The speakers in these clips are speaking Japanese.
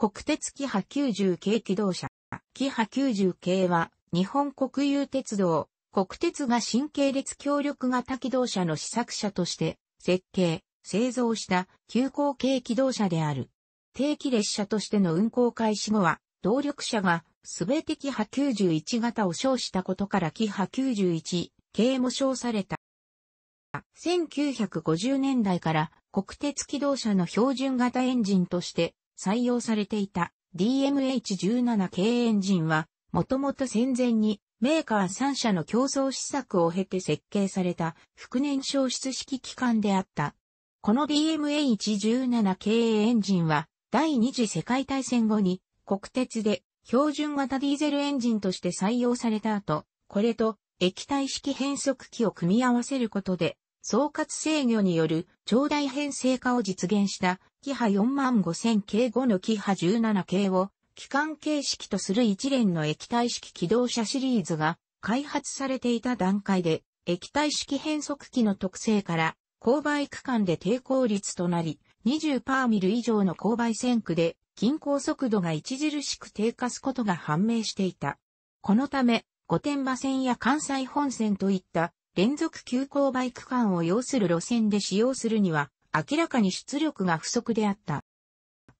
国鉄キハ90系機動車。キハ90系は、日本国有鉄道、国鉄が新系列協力型機動車の試作車として、設計、製造した急行系機動車である。定期列車としての運行開始後は、動力車がすべてキハ91型を称したことからキハ91系も称された。1950年代から国鉄機動車の標準型エンジンとして採用されていた DMH17 系エンジンは、もともと戦前にメーカー3社の競争施策を経て設計された副燃消失式機関であった。この DMH17 系エンジンは、第二次世界大戦後に国鉄で標準型ディーゼルエンジンとして採用された後、これと液体式変速機を組み合わせることで、総括制御による長大編成化を実現した、キハ4万5000系後のキハ17系を、機関形式とする一連の液体式気動車シリーズが、開発されていた段階で、液体式変速機の特性から、勾配区間で抵抗率となり、20パーミル以上の勾配線区で、均衡速度が著しく低下すことが判明していた。このため、御殿場線や関西本線といった連続急行バイク間を要する路線で使用するには、明らかに出力が不足であった。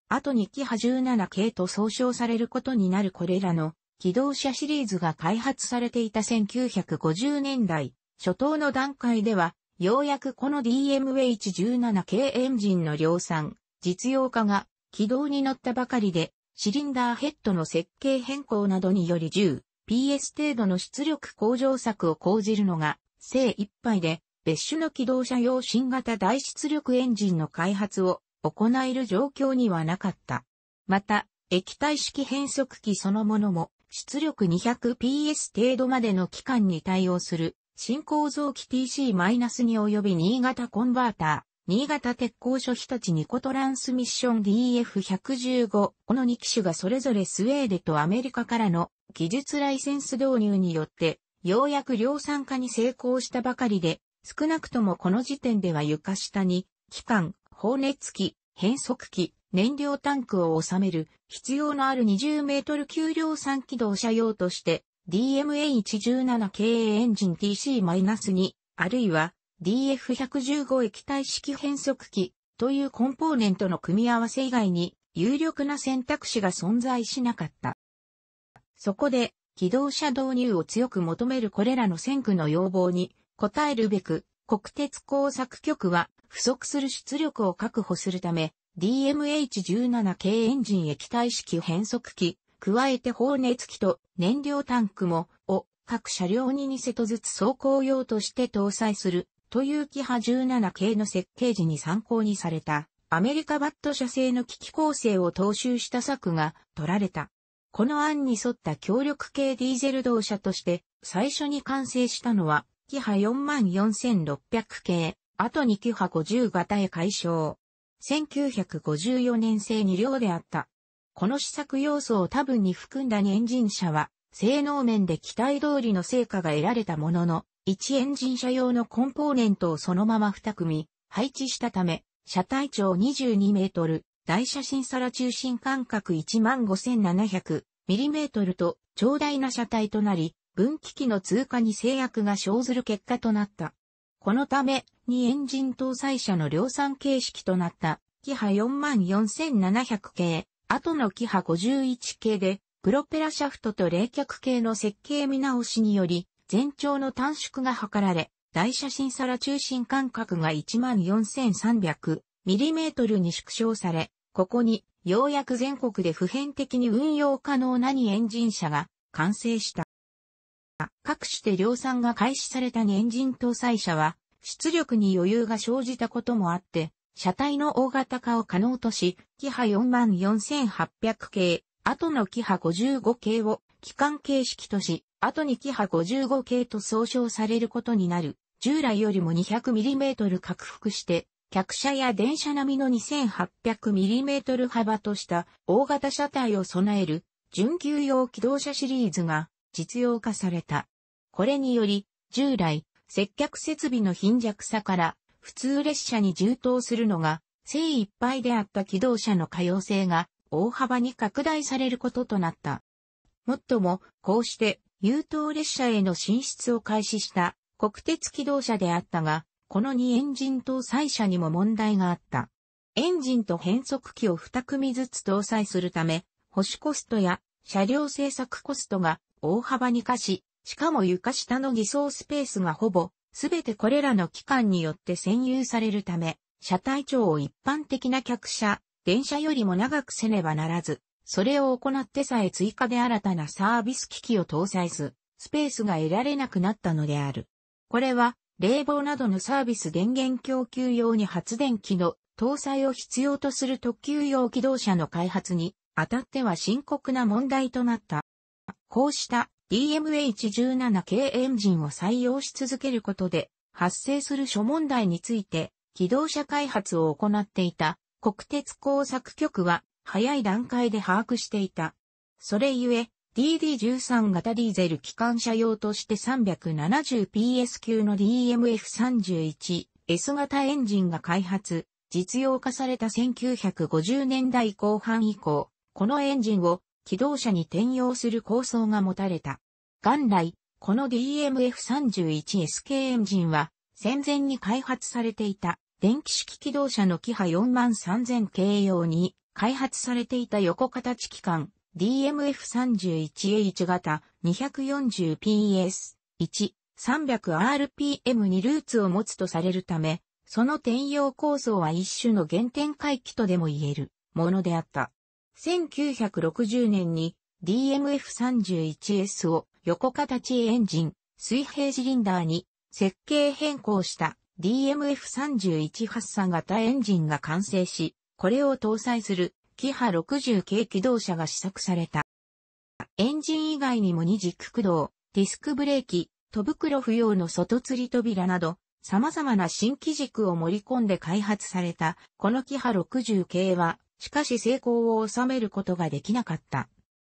後にキハ17系と総称されることになるこれらの機動車シリーズが開発されていた1950年代初頭の段階では、ようやくこの DMH17 系エンジンの量産、実用化が軌道に乗ったばかりで、シリンダーヘッドの設計変更などにより 10PS 程度の出力向上策を講じるのが精一杯で別種の機動車用新型大出力エンジンの開発を行える状況にはなかった。また、液体式変速機そのものも出力 200PS 程度までの期間に対応する新構造機 TC- に及び新潟コンバーター、新潟鉄工所日立ニコトランスミッション DF115 この2機種がそれぞれスウェーデとアメリカからの技術ライセンス導入によってようやく量産化に成功したばかりで、少なくともこの時点では床下に、機関、放熱器、変速機、燃料タンクを収める必要のある20メートル級量産機動車用として DMA117 a エンジン TC-2 あるいは DF115 液体式変速機というコンポーネントの組み合わせ以外に有力な選択肢が存在しなかった。そこで機動車導入を強く求めるこれらの先駆の要望に応えるべく、国鉄工作局は不足する出力を確保するため、DMH17 系エンジン液体式変速機、加えて放熱機と燃料タンクも、を各車両に2セットずつ走行用として搭載する、というキハ17系の設計時に参考にされた、アメリカバット社製の機器構成を踏襲した策が取られた。この案に沿った強力系ディーゼル動車として最初に完成したのは、キハ44600系、後にキハ50型へ解消。1954年製2両であった。この試作要素を多分に含んだ2エンジン車は、性能面で期待通りの成果が得られたものの、1エンジン車用のコンポーネントをそのまま2組、配置したため、車体長22メートル、大写真皿中心間隔 15700mm と長大な車体となり、分岐器の通過に制約が生ずる結果となった。このため、2エンジン搭載車の量産形式となった、キハ44700系、後のキハ51系で、プロペラシャフトと冷却系の設計見直しにより、全長の短縮が図られ、大写真皿中心間隔が 14300mm に縮小され、ここに、ようやく全国で普遍的に運用可能なにエンジン車が完成した。各種で量産が開始されたにエンジン搭載車は、出力に余裕が生じたこともあって、車体の大型化を可能とし、キハ44800系、後のキハ55系を機関形式とし、後にキハ55系と総称されることになる。従来よりも 200mm 拡幅して客車や電車並みの 2800mm 幅とした大型車体を備える準急用機動車シリーズが実用化された。これにより、従来、接客設備の貧弱さから普通列車に充当するのが精一杯であった機動車の可用性が大幅に拡大されることとなった。もっとも、こうして、優等列車への進出を開始した国鉄機動車であったが、この2エンジン搭載車にも問題があった。エンジンと変速機を2組ずつ搭載するため、保守コストや車両製作コストが大幅に化し、しかも床下の偽装スペースがほぼ、すべてこれらの機関によって占有されるため、車体長を一般的な客車、電車よりも長くせねばならず、それを行ってさえ追加で新たなサービス機器を搭載す、スペースが得られなくなったのである。これは、冷房などのサービス電源供給用に発電機の搭載を必要とする特急用機動車の開発にあたっては深刻な問題となった。こうした DMH17 系エンジンを採用し続けることで発生する諸問題について機動車開発を行っていた国鉄工作局は早い段階で把握していた。それゆえ DD13 型ディーゼル機関車用として 370PS 級の DMF31S 型エンジンが開発、実用化された1950年代後半以降、このエンジンを機動車に転用する構想が持たれた。元来、この DMF31S 系エンジンは戦前に開発されていた電気式機動車のキハ43000系用に開発されていた横形機関 DMF31H 型 240PS1 300rpm にルーツを持つとされるため、その転用構想は一種の原点回帰とでも言えるものであった。1960年に DMF31S を横形エンジン、水平シリンダーに設計変更した DMF31 発散型エンジンが完成し、これを搭載するキハ60系機動車が試作された。エンジン以外にも二軸駆動、ディスクブレーキ、戸袋不要の外吊り扉など、様々な新機軸を盛り込んで開発された、このキハ60系は、しかし成功を収めることができなかった。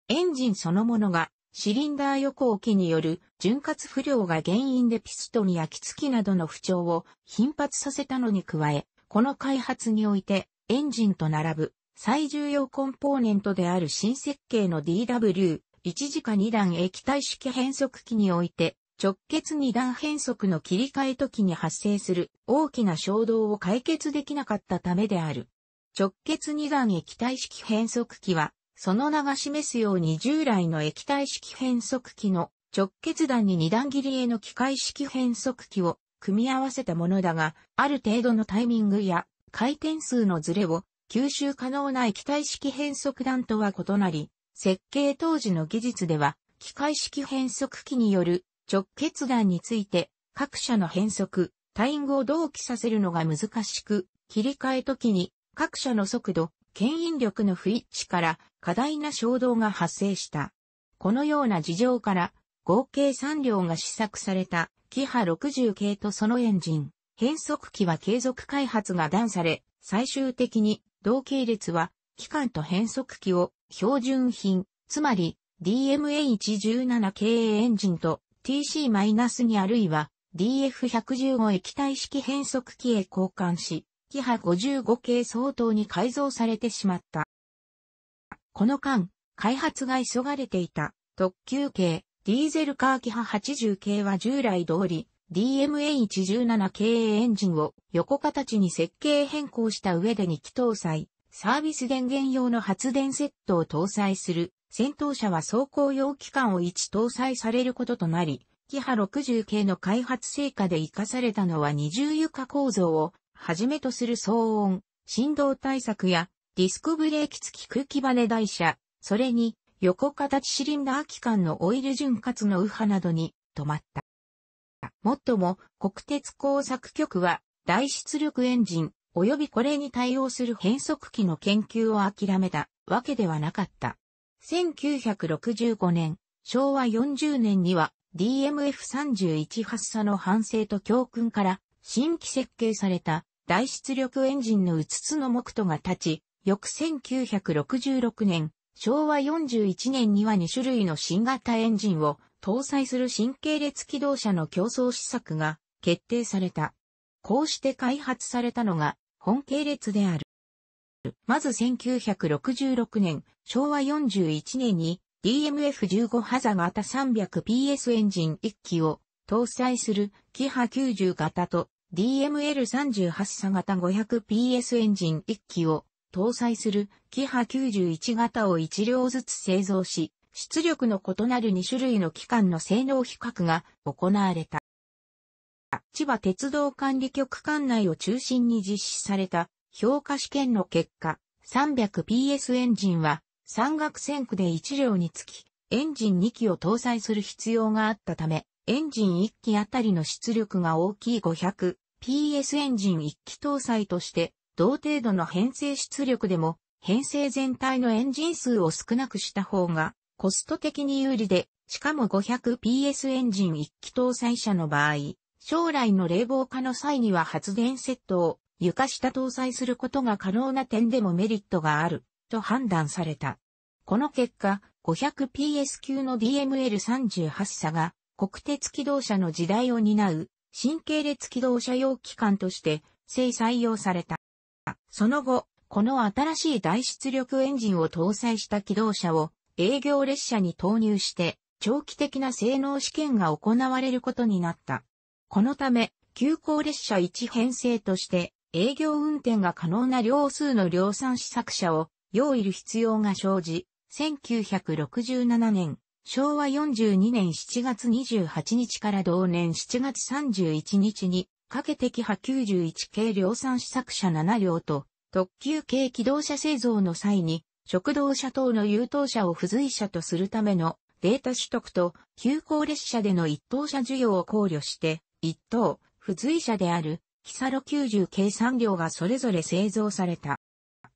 エンジンそのものが、シリンダー横置きによる潤滑不良が原因でピストンやキツキなどの不調を頻発させたのに加え、この開発においてエンジンと並ぶ最重要コンポーネントである新設計の DW、一時化二段液体式変速機において、直結二段変速の切り替え時に発生する大きな衝動を解決できなかったためである。直結二段液体式変速機は、その名が示すように従来の液体式変速機の直結段に二段切りへの機械式変速機を組み合わせたものだが、ある程度のタイミングや回転数のズレを吸収可能な液体式変速弾とは異なり、設計当時の技術では、機械式変速機による直結弾について、各社の変速、タイングを同期させるのが難しく、切り替え時に各社の速度、牽引力の不一致から過大な衝動が発生した。このような事情から合計3両が試作されたキハ60系とそのエンジン、変速機は継続開発が断され、最終的に同系列は、機関と変速機を標準品、つまり DMA117 k エンジンと TC-2 あるいは DF115 液体式変速機へ交換し、キハ55系相当に改造されてしまった。この間、開発が急がれていた特急系ディーゼルカーキハ80系は従来通り DMH17K エンジンを横形に設計変更した上で2機搭載、サービス電源用の発電セットを搭載する、戦闘車は走行用機関を1搭載されることとなり、キハ60系の開発成果で活かされたのは二重床構造をはじめとする騒音、振動対策やディスクブレーキ付き空気バネ台車、それに横形シリンダー機関のオイル潤滑の右派などに止まった。もっとも、国鉄工作局は、大出力エンジン、及びこれに対応する変速機の研究を諦めたわけではなかった。1965年、昭和40年には DMF31 発射の反省と教訓から新規設計された大出力エンジンの5つの目途が立ち、翌1966年、昭和41年には2種類の新型エンジンを搭載する新系列機動車の競争施策が決定された。こうして開発されたのが本系列である。まず1966年、昭和41年に DMF15 ハザ型 300PS エンジン1機を搭載するキハ90型と DML38 差型 500PS エンジン1機を搭載するキハ91型を1両ずつ製造し、出力の異なる2種類の機関の性能比較が行われた。千葉鉄道管理局管内を中心に実施された評価試験の結果、300PS エンジンは山岳線区で1両につき、エンジン2機を搭載する必要があったため、エンジン1機あたりの出力が大きい 500PS エンジン1機搭載として、同程度の編成出力でも、編成全体のエンジン数を少なくした方がコスト的に有利で、しかも 500PS エンジン1気搭載車の場合、将来の冷房化の際には発電セットを床下搭載することが可能な点でもメリットがあると判断された。この結果、500PS 級の DML38 車が国鉄機動車の時代を担う新系列機動車用機関として正採用された。その後、この新しい大出力エンジンを搭載した機動車を営業列車に投入して、長期的な性能試験が行われることになった。このため、急行列車1編成として、営業運転が可能な両数の量産試作車を用意る必要が生じ、1967年、昭和42年7月28日から同年7月31日に、かけてきは91系量産試作車7両と、特急系機動車製造の際に、食堂車等の優等車を付随車とするためのデータ取得と、急行列車での一等車需要を考慮して、一等、付随車である、キサロ90計3両がそれぞれ製造された。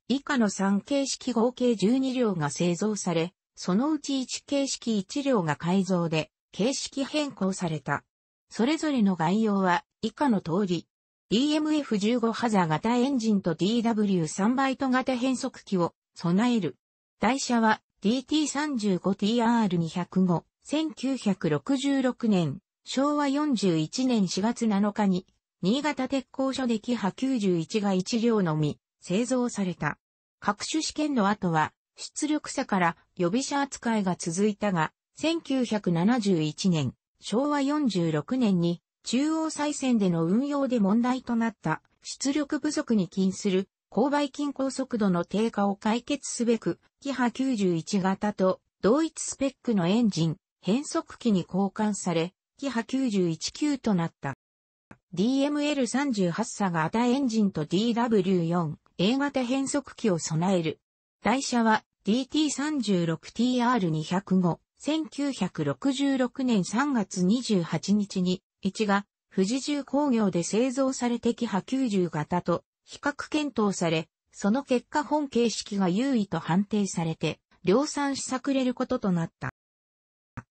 以下の3形式合計12両が製造され、そのうち1形式1両が改造で、形式変更された。それぞれの概要は以下の通り、DMF15 ハザー型エンジンと DW3 バイト型変速機を備える。台車は DT35TR205、1966年、昭和41年4月7日に、新潟鉄工所でキハ91が1両のみ、製造された。各種試験の後は、出力者から予備車扱いが続いたが、1971年、昭和46年に、中央再選での運用で問題となった、出力不足に起因する勾配均衡速度の低下を解決すべく、キハ91型と同一スペックのエンジン、変速機に交換され、キハ91級となった。DML38 差型エンジンと DW4、A 型変速機を備える。台車は DT36TR205、1966年3月28日に、1が富士重工業で製造されてキハ90型と比較検討され、その結果本形式が優位と判定されて、量産試作れることとなった。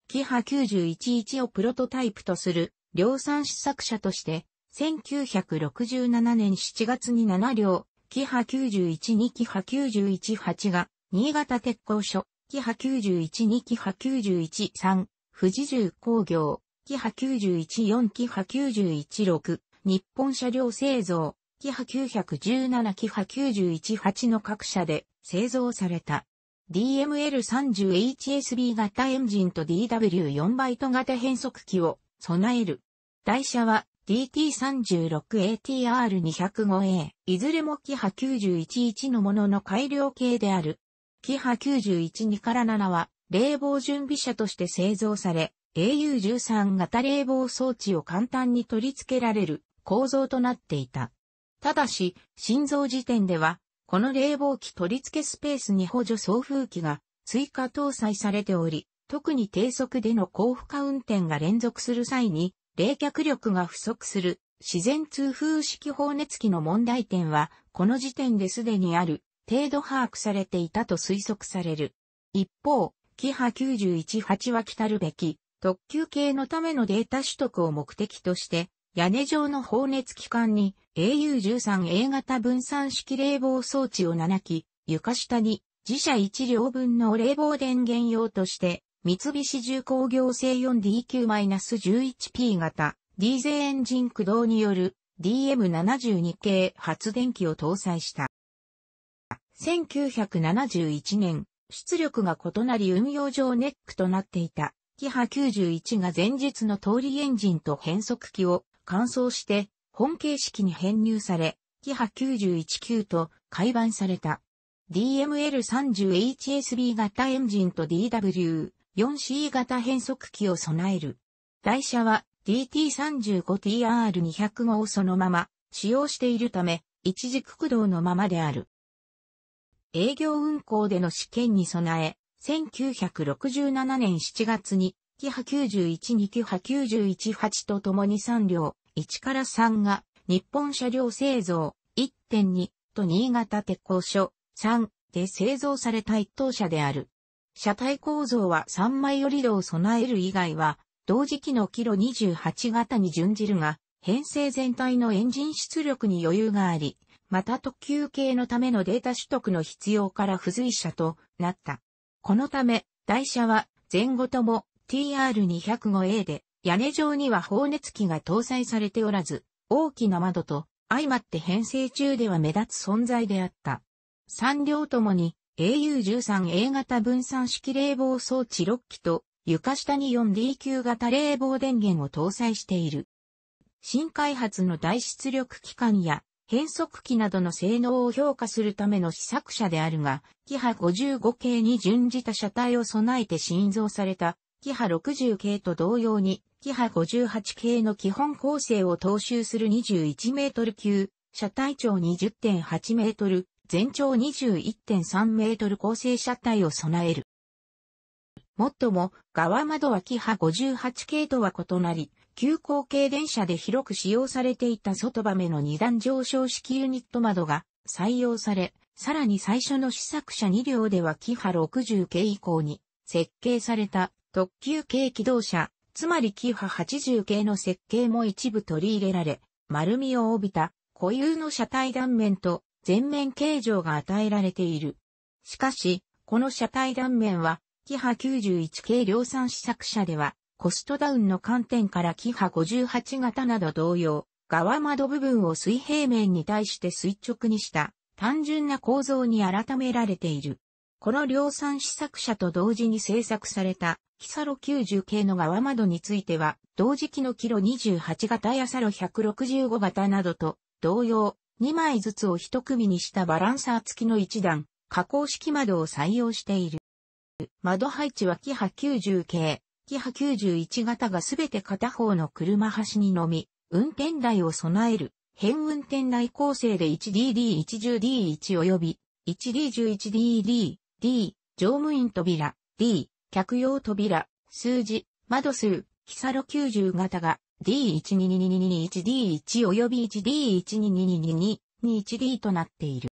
キハ911をプロトタイプとする量産試作車として、1967年7月に7両、キハ912キハ918が、新潟鉄工所、キハ912キハ913、富士重工業、キハ914キハ916、日本車両製造、キハ917キハ918の各社で製造された。DML30HSB 型エンジンと DW4 バイト型変速機を備える。台車は DT36ATR205A、いずれもキハ911のものの改良系である。キハ912から7は冷房準備車として製造され、AU13 型冷房装置を簡単に取り付けられる構造となっていた。ただし、心臓時点では、この冷房機取り付けスペースに補助送風機が追加搭載されており、特に低速での高負荷運転が連続する際に、冷却力が不足する自然通風式放熱機の問題点は、この時点ですでにある程度把握されていたと推測される。一方、キハ918は来たるべき特急系のためのデータ取得を目的として屋根状の放熱機関に AU13A 型分散式冷房装置を7機、床下に自社1両分の冷房電源用として、三菱重工業製 4DQ-11P 型、ディーゼエンジン駆動による DM72 系発電機を搭載した。1971年、出力が異なり運用上ネックとなっていた、キハ91が前日の通りエンジンと変速機を乾燥して、本形式に編入され、キハ91級と改版された。DML30HSB 型エンジンと DW4C 型変速機を備える。台車は d t 3 5 t r 2 0 5をそのまま使用しているため、一軸駆動のままである。営業運行での試験に備え、1967年7月にキハ91、2キハ91、8と共に3両、1から3が、日本車両製造、1.2と新潟鉄工所、3で製造された一等車である。車体構造は3枚寄り戸を備える以外は、同時期のキロ28型に準じるが、編成全体のエンジン出力に余裕があり、また特急系のためのデータ取得の必要から付随車となった。このため、台車は前後とも TR205A で、屋根上には放熱器が搭載されておらず、大きな窓と相まって編成中では目立つ存在であった。3両ともに AU13A 型分散式冷房装置6機と床下に 4D 級型冷房電源を搭載している。新開発の大出力機関や変速機などの性能を評価するための試作車であるが、キハ55系に準じた車体を備えて新造されたキハ60系と同様に、キハ58系の基本構成を踏襲する21メートル級、車体長20.8メートル、全長21.3メートル構成車体を備える。もっとも、側窓はキハ58系とは異なり、急行系電車で広く使用されていた外場目の二段上昇式ユニット窓が採用され、さらに最初の試作車2両ではキハ60系以降に設計された特急系機動車、つまりキハ80系の設計も一部取り入れられ、丸みを帯びた固有の車体断面と全面形状が与えられている。しかし、この車体断面は、キハ91系量産試作車では、コストダウンの観点からキハ58型など同様、側窓部分を水平面に対して垂直にした単純な構造に改められている。この量産試作車と同時に製作された、キサロ90系の側窓については、同時期のキロ28型やサロ165型などと同様、2枚ずつを一組にしたバランサー付きの1段、加工式窓を採用している。窓配置はキハ90系、キハ91型がすべて片方の車端にのみ、運転台を備える、変運転台構成で 1DD110D1 及び 1D11DD、D、乗務員扉、D、客用扉、数字、窓数、キサロ90型が、D1222221D1 及び 1D1222221D となっている。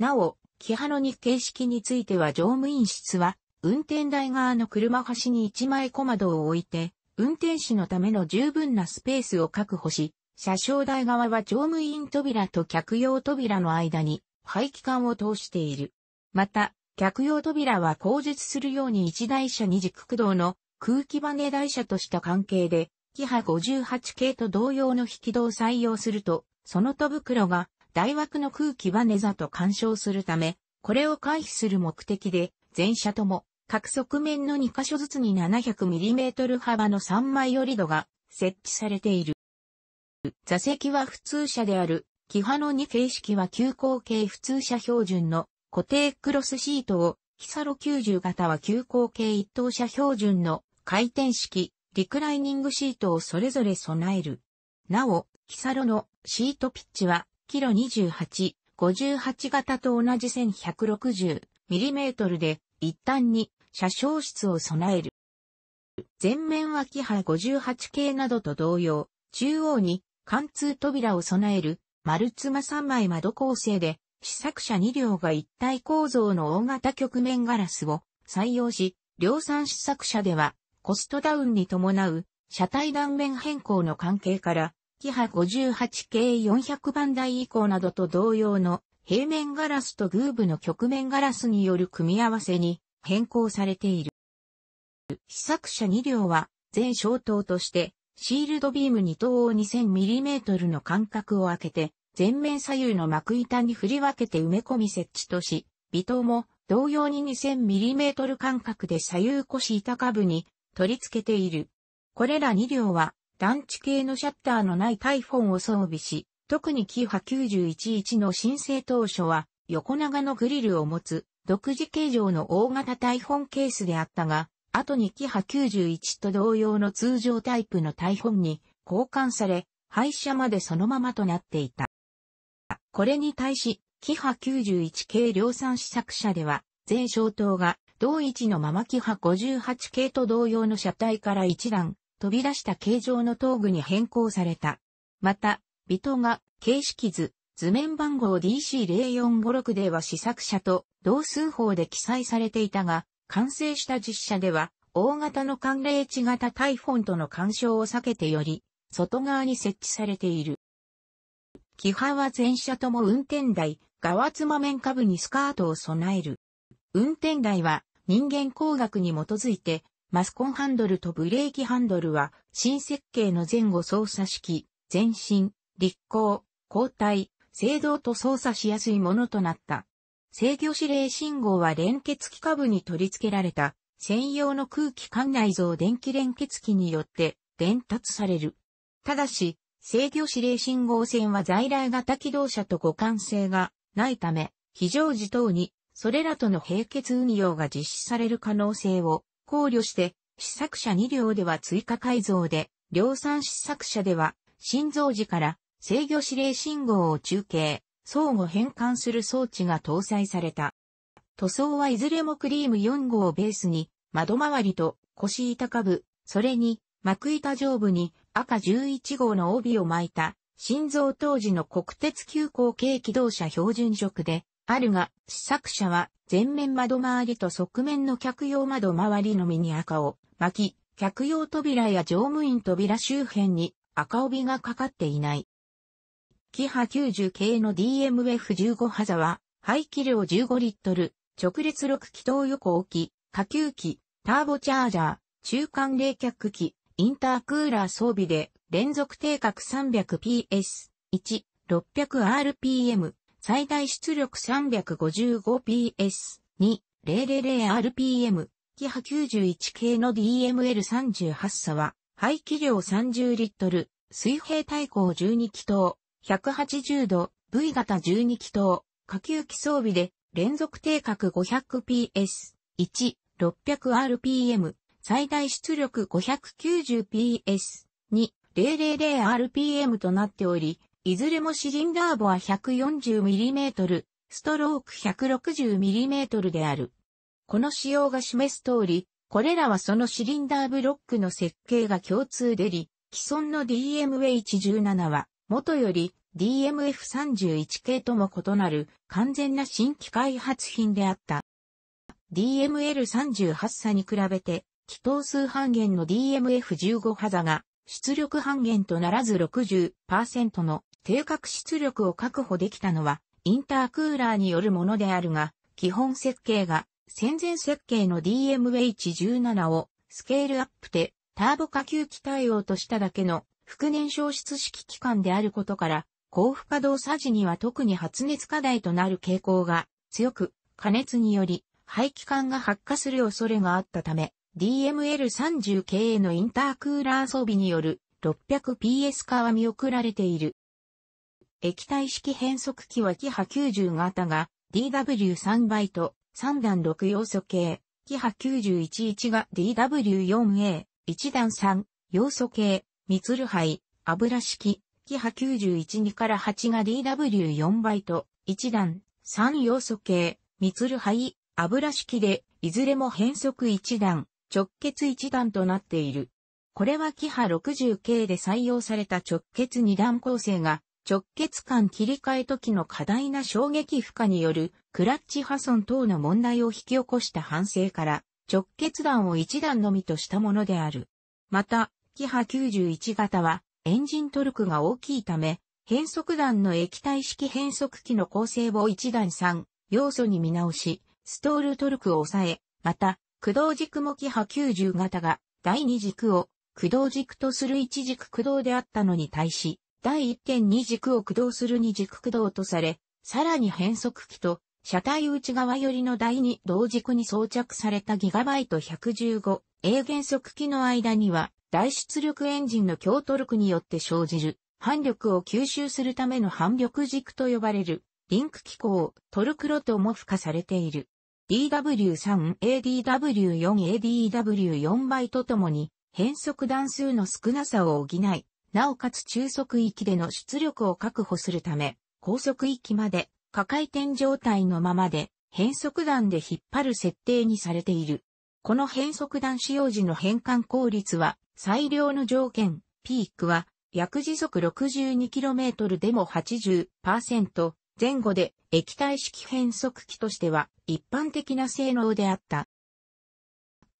なお、キハロ2形式については乗務員室は、運転台側の車端に1枚小窓を置いて、運転士のための十分なスペースを確保し、車掌台側は乗務員扉と客用扉の間に排気管を通している。また、客用扉は工述するように一台車二軸駆動の空気バネ台車とした関係で、キハ58系と同様の引き戸を採用すると、その戸袋が大枠の空気バネ座と干渉するため、これを回避する目的で、全車とも各側面の2箇所ずつに 700mm 幅の3枚折り戸が設置されている。座席は普通車である、キハの2形式は急行系普通車標準の固定クロスシートを、キサロ90型は急行系一等車標準の回転式、リクライニングシートをそれぞれ備える。なお、キサロのシートピッチは、キロ28、58型と同じ 1160mm で、一旦に車掌室を備える。前面はキハ58系などと同様、中央に貫通扉を備える丸妻3枚窓構成で試作車2両が一体構造の大型局面ガラスを採用し、量産試作車ではコストダウンに伴う車体断面変更の関係から、キハ58系400番台以降などと同様の平面ガラスとグーブの局面ガラスによる組み合わせに変更されている。試作車2両は全消灯としてシールドビーム2等を 2000mm の間隔を空けて全面左右の幕板に振り分けて埋め込み設置とし、尾灯も同様に 2000mm 間隔で左右腰板下部に取り付けている。これら2両は団地系のシャッターのないタイフォンを装備し、特にキハ911の申請当初は横長のグリルを持つ独自形状の大型タイフォンケースであったが、後にキハ91と同様の通常タイプのタイフォンに交換され、廃車までそのままとなっていた。これに対し、キハ91系量産試作車では、全小灯が同位置のままキハ58系と同様の車体から一段飛び出した形状の頭部に変更された。また、ビトが形式図、図面番号 DC0456 では試作車と同数法で記載されていたが、完成した実車では、大型の寒冷地型タイフォンとの干渉を避けてより、外側に設置されている。規範は全車とも運転台、側つま面下部にスカートを備える。運転台は人間工学に基づいて、マスコンハンドルとブレーキハンドルは新設計の前後操作式、前進、立行、交代、制動と操作しやすいものとなった。制御指令信号は連結機下部に取り付けられた専用の空気管内蔵電気連結機によって伝達される。ただし、制御指令信号線は在来型機動車と互換性がないため、非常時等に、それらとの並結運用が実施される可能性を考慮して、試作車2両では追加改造で、量産試作車では、心臓時から制御指令信号を中継、相互変換する装置が搭載された。塗装はいずれもクリーム4号をベースに、窓周りと腰板下部、それに幕板上部に赤11号の帯を巻いた、心臓当時の国鉄急行軽機動車標準色で、あるが、試作車は前面窓周りと側面の客用窓周りのみに赤を巻き、客用扉や乗務員扉周辺に赤帯がかかっていない。キハ90系の DMF15 ハザは、排気量15リットル、直列6気筒横置き、下級機、ターボチャージャー、中間冷却機、インタークーラー装備で連続定格 300PS、1、600rpm、最大出力 355PS、2、000rpm、キハ91系の DML38 差は、排気量30リットル、水平対向12気筒、180度、V 型12気筒、下級機装備で、連続定格 500PS、1、600rpm、最大出力 590PS に 000rpm となっており、いずれもシリンダーボは 140mm、ストローク 160mm である。この仕様が示す通り、これらはそのシリンダーブロックの設計が共通でり、既存の DMH17 は、元より DMF31 系とも異なる完全な新規開発品であった。DML38 差に比べて気等数半減の DMF15 波座が出力半減とならず60%の定格出力を確保できたのはインタークーラーによるものであるが、基本設計が戦前設計の DMH17 をスケールアップでターボ下級機対応としただけの副燃焼出式機関であることから、高負荷動作時には特に発熱課題となる傾向が強く、加熱により排気管が発火する恐れがあったため、DML30 系のインタークーラー装備による 600PS 化は見送られている。液体式変速機はキハ90型が DW3 バイト3段6要素系、キハ911が DW4A 1段3要素系、ミツルハイ、油式、キハ912から8が DW4 バイト1段3要素系、ミツルハイ、油式でいずれも変速1段直結一段となっている。これはキハ 60K で採用された直結二段構成が直結間切り替え時の過大な衝撃負荷によるクラッチ破損等の問題を引き起こした反省から直結段を一段のみとしたものである。また、キハ91型はエンジントルクが大きいため、変速段の液体式変速機の構成を一段3要素に見直し、ストールトルクを抑え、また駆動軸も機波90型が第2軸を駆動軸とする1軸駆動であったのに対し、第1.2軸を駆動する2軸駆動とされ、さらに変速機と車体内側寄りの第2同軸に装着されたギガバイト 115A 減速機の間には、大出力エンジンの強トルクによって生じる反力を吸収するための反力軸と呼ばれるリンク機構、トルクロとも付加されている。DW3ADW4ADW4 倍とともに変速段数の少なさを補い、なおかつ中速域での出力を確保するため、高速域まで下回転状態のままで変速段で引っ張る設定にされている。この変速段使用時の変換効率は最良の条件、ピークは約時速 62km でも80%、前後で液体式変速機としては一般的な性能であった。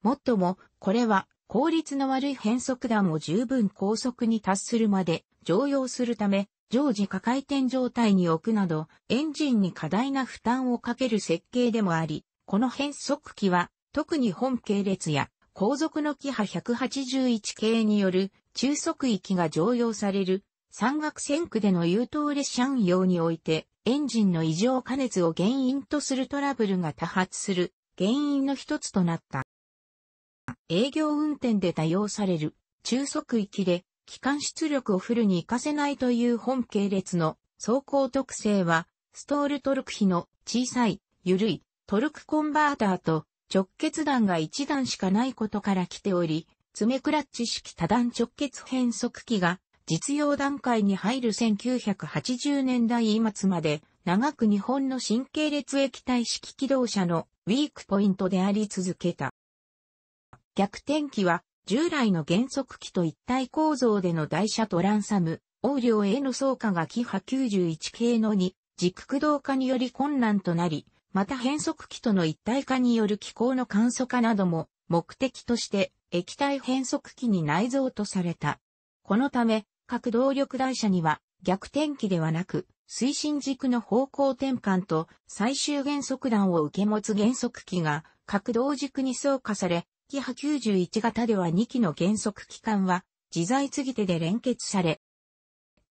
もっとも、これは効率の悪い変速弾を十分高速に達するまで常用するため、常時下回転状態に置くなど、エンジンに過大な負担をかける設計でもあり、この変速機は、特に本系列や後続のキハ181系による中速域が常用される山岳線区での優等列車運用においてエンジンの異常加熱を原因とするトラブルが多発する原因の一つとなった。営業運転で多用される中速域で機関出力をフルに活かせないという本系列の走行特性はストールトルク比の小さい、緩いトルクコンバーターと直結弾が1段しかないことから来ており、爪クラッチ式多段直結変速機が実用段階に入る1980年代末まで、長く日本の神経列液体式機動車のウィークポイントであり続けた。逆転機は従来の減速機と一体構造での台車とランサム、横領への走火がキハ91系の2、軸駆動化により困難となり、また変速機との一体化による機構の簡素化なども目的として液体変速機に内蔵とされた。このため、核動力台車には逆転機ではなく、推進軸の方向転換と最終減速弾を受け持つ減速機が角動軸に装化され、キハ91型では2機の減速機関は自在継ぎ手で連結され、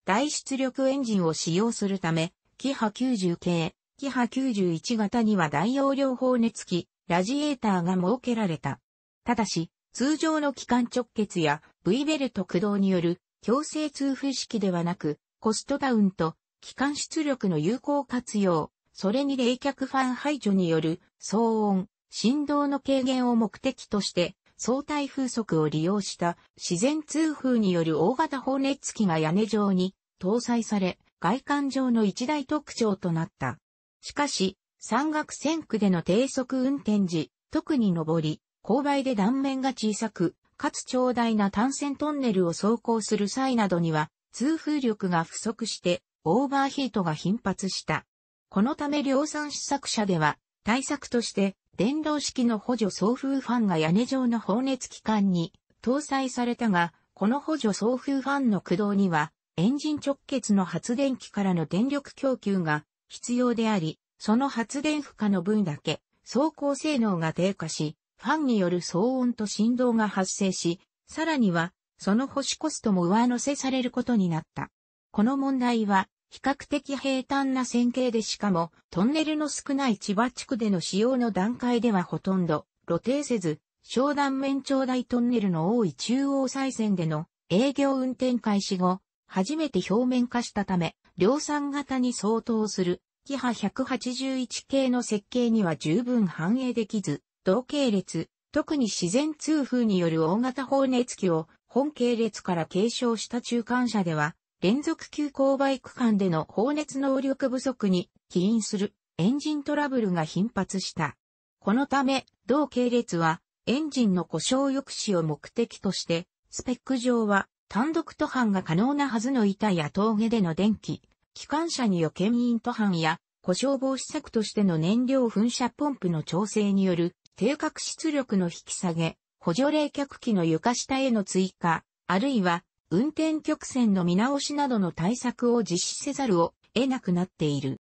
大出力エンジンを使用するため、キハ90系、キハ91型には大容量放熱機、ラジエーターが設けられた。ただし、通常の機関直結や V ベルト駆動による強制通風式ではなく、コストダウンと、機関出力の有効活用、それに冷却ファン排除による騒音、振動の軽減を目的として、相対風速を利用した自然通風による大型放熱機が屋根上に搭載され、外観上の一大特徴となった。しかし、山岳線区での低速運転時、特に上り、勾配で断面が小さく、かつ長大な単線トンネルを走行する際などには、通風力が不足してオーバーヒートが頻発した。このため量産試作車では対策として電動式の補助送風ファンが屋根状の放熱機関に搭載されたが、この補助送風ファンの駆動にはエンジン直結の発電機からの電力供給が必要であり、その発電負荷の分だけ走行性能が低下し、ファンによる騒音と振動が発生し、さらには、その保守コストも上乗せされることになった。この問題は、比較的平坦な線形でしかも、トンネルの少ない千葉地区での使用の段階ではほとんど露呈せず、商談面長大トンネルの多い中央再線での営業運転開始後、初めて表面化したため、量産型に相当する、キハ181系の設計には十分反映できず、同系列、特に自然通風による大型放熱器を本系列から継承した中間車では、連続急勾配区間での放熱能力不足に起因するエンジントラブルが頻発した。このため、同系列はエンジンの故障抑止を目的として、スペック上は単独途半が可能なはずの板や峠での電気、機関車によ牽引途半や故障防止策としての燃料噴射ポンプの調整による定格出力の引き下げ、補助冷却機の床下への追加、あるいは運転曲線の見直しなどの対策を実施せざるを得なくなっている。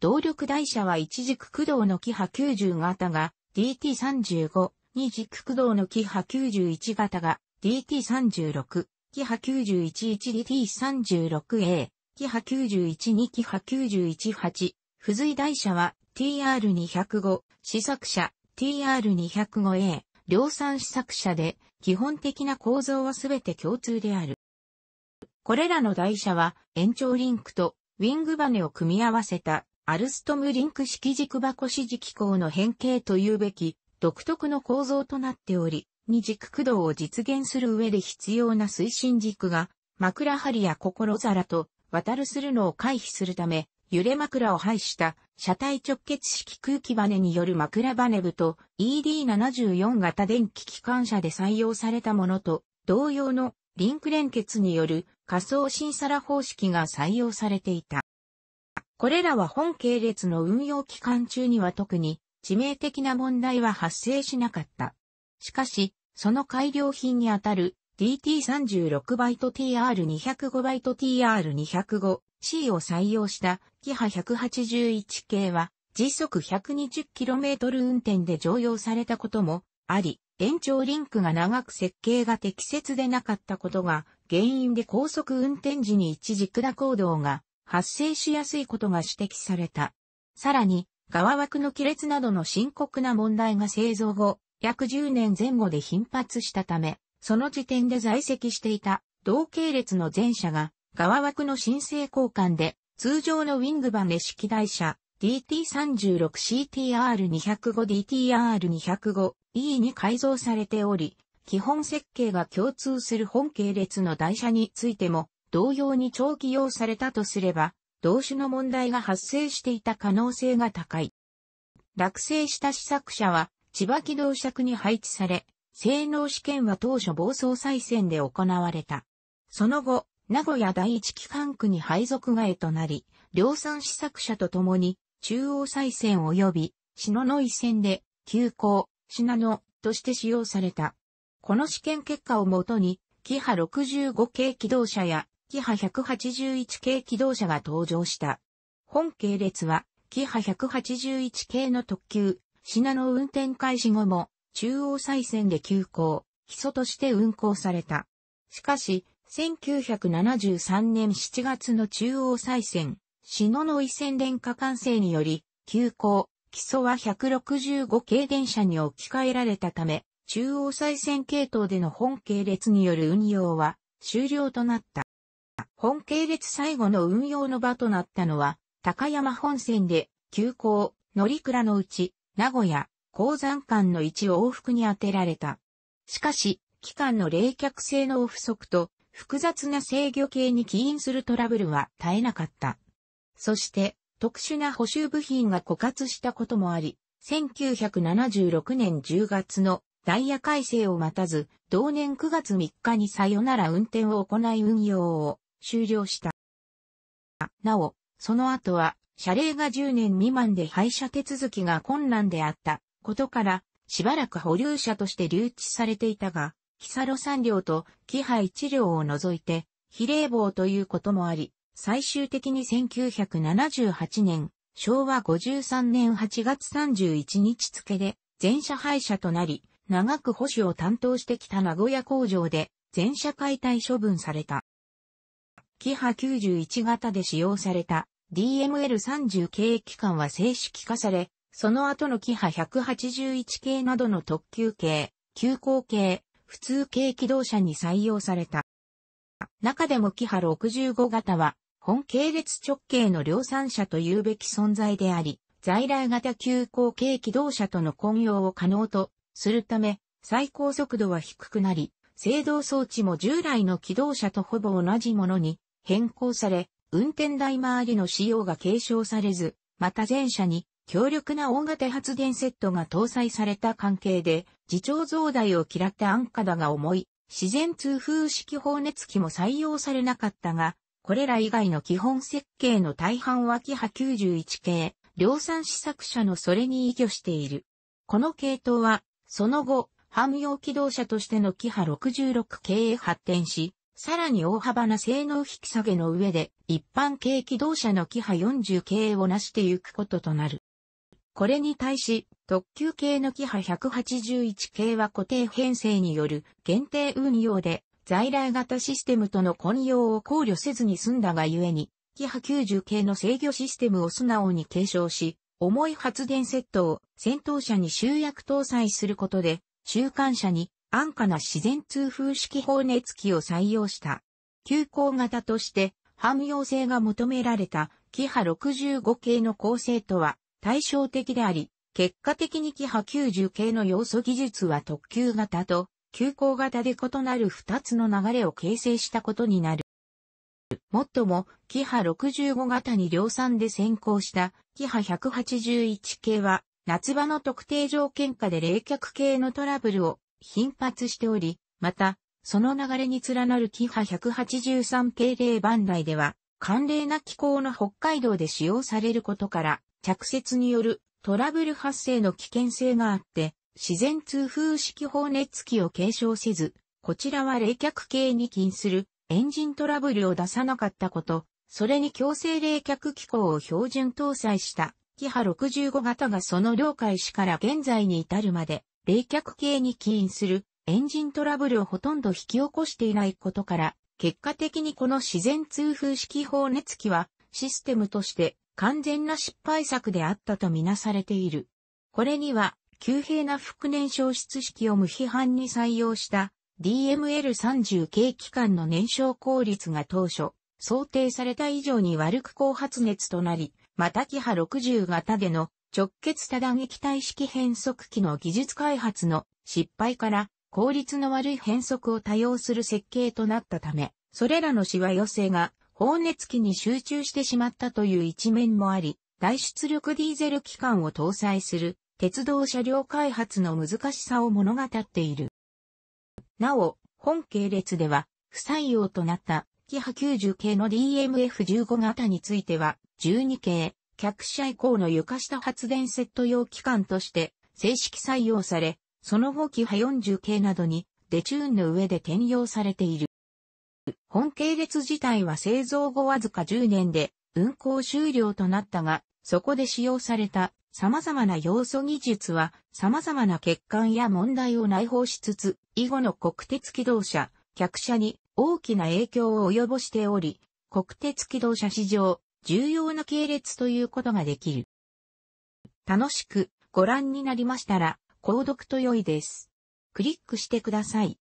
動力台車は一軸駆動のキハ90型が DT35、二軸駆動のキハ91型が DT36、キハ 911DT36A、キハ912キハ918、付随台車は TR205、試作車 TR205A、量産試作車で、基本的な構造はすべて共通である。これらの台車は、延長リンクとウィングバネを組み合わせた、アルストムリンク式軸箱支持機構の変形というべき、独特の構造となっており、二軸駆動を実現する上で必要な推進軸が、枕張りや心皿と渡るするのを回避するため、揺れ枕を配した車体直結式空気バネによる枕バネ部と ED74 型電気機関車で採用されたものと同様のリンク連結による仮想新皿方式が採用されていた。これらは本系列の運用期間中には特に致命的な問題は発生しなかった。しかし、その改良品にあたる DT36 バイト TR205 バイト TR205C を採用したキハ181系は時速 120km 運転で常用されたこともあり、延長リンクが長く設計が適切でなかったことが原因で高速運転時に一時下行動が発生しやすいことが指摘された。さらに、側枠の亀裂などの深刻な問題が製造後、約10年前後で頻発したため、その時点で在籍していた同系列の前者が側枠の申請交換で通常のウィングバネ式台車 DT36CTR205DTR205E に改造されており、基本設計が共通する本系列の台車についても同様に長期用されたとすれば、同種の問題が発生していた可能性が高い。落成した試作車は千葉機動車区に配置され、性能試験は当初暴走再選で行われた。その後、名古屋第一機関区に配属外となり、量産試作車と共に、中央再選及び、篠の井線で、急行、品野、として使用された。この試験結果をもとに、キハ65系機動車や、キハ181系機動車が登場した。本系列は、キハ181系の特急、品の運転開始後も、中央再線で急行、基礎として運行された。しかし、1973年7月の中央再線、篠の井線電化完成により、急行、基礎は165系電車に置き換えられたため、中央再線系統での本系列による運用は終了となった。本系列最後の運用の場となったのは、高山本線で、急行、乗倉のうち、名古屋、鉱山間の位置を往復に当てられた。しかし、機関の冷却性能不足と複雑な制御系に起因するトラブルは絶えなかった。そして、特殊な補修部品が枯渇したこともあり、1976年10月のダイヤ改正を待たず、同年9月3日にさよなら運転を行い運用を終了した。なお、その後は、謝礼が10年未満で廃車手続きが困難であったことから、しばらく保留者として留置されていたが、ヒサロ3両とキハ1両を除いて、比例棒ということもあり、最終的に1978年、昭和53年8月31日付で、全社廃車となり、長く保守を担当してきた名古屋工場で、全社解体処分された。キハ91型で使用された DML30 系機関は正式化され、その後のキハ181系などの特急系、急行系、普通系機動車に採用された。中でもキハ65型は、本系列直径の量産車というべき存在であり、在来型急行系機動車との混用を可能とするため、最高速度は低くなり、制動装置も従来の機動車とほぼ同じものに変更され、運転台周りの仕様が継承されず、また前車に強力な大型発電セットが搭載された関係で、自長増大を嫌って安価だが重い、自然通風式放熱機も採用されなかったが、これら以外の基本設計の大半はキハ91系、量産試作車のそれに依拠している。この系統は、その後、汎用機動車としてのキハ66系へ発展し、さらに大幅な性能引き下げの上で、一般系機動車のキハ40系を成してゆくこととなる。これに対し、特急系のキハ181系は固定編成による限定運用で、在来型システムとの混用を考慮せずに済んだがゆえに、キハ90系の制御システムを素直に継承し、重い発電セットを戦闘車に集約搭載することで、中間車に安価な自然通風式放熱機を採用した。急行型として、汎用性が求められたキハ65系の構成とは対照的であり、結果的にキハ90系の要素技術は特急型と急行型で異なる2つの流れを形成したことになる。もっとも、キハ65型に量産で先行したキハ181系は、夏場の特定条件下で冷却系のトラブルを頻発しており、また、その流れに連なるキハ183系例番台では、寒冷な気候の北海道で使用されることから、着雪によるトラブル発生の危険性があって、自然通風式放熱器を継承せず、こちらは冷却系に禁するエンジントラブルを出さなかったこと、それに強制冷却機構を標準搭載したキハ65型がその了解しから現在に至るまで冷却系に起因するエンジントラブルをほとんど引き起こしていないことから、結果的にこの自然通風式放熱器はシステムとして完全な失敗作であったとみなされている。これには、急平な復燃消失式を無批判に採用した DML30 系機関の燃焼効率が当初、想定された以上に悪く高発熱となり、またキハ60型での直結多段液体式変速機の技術開発の失敗から効率の悪い変速を多用する設計となったため、それらのしわ寄せが放熱機に集中してしまったという一面もあり、大出力ディーゼル機関を搭載する鉄道車両開発の難しさを物語っている。なお、本系列では不採用となったキハ90系の DMF15 型については12系、客車以降の床下発電セット用機関として正式採用され、その後キハ40系などにデチューンの上で転用されている。本系列自体は製造後わずか10年で運行終了となったが、そこで使用された様々な要素技術は様々な欠陥や問題を内包しつつ、以後の国鉄機動車、客車に大きな影響を及ぼしており、国鉄機動車史上重要な系列ということができる。楽しくご覧になりましたら、購読と良いです。クリックしてください。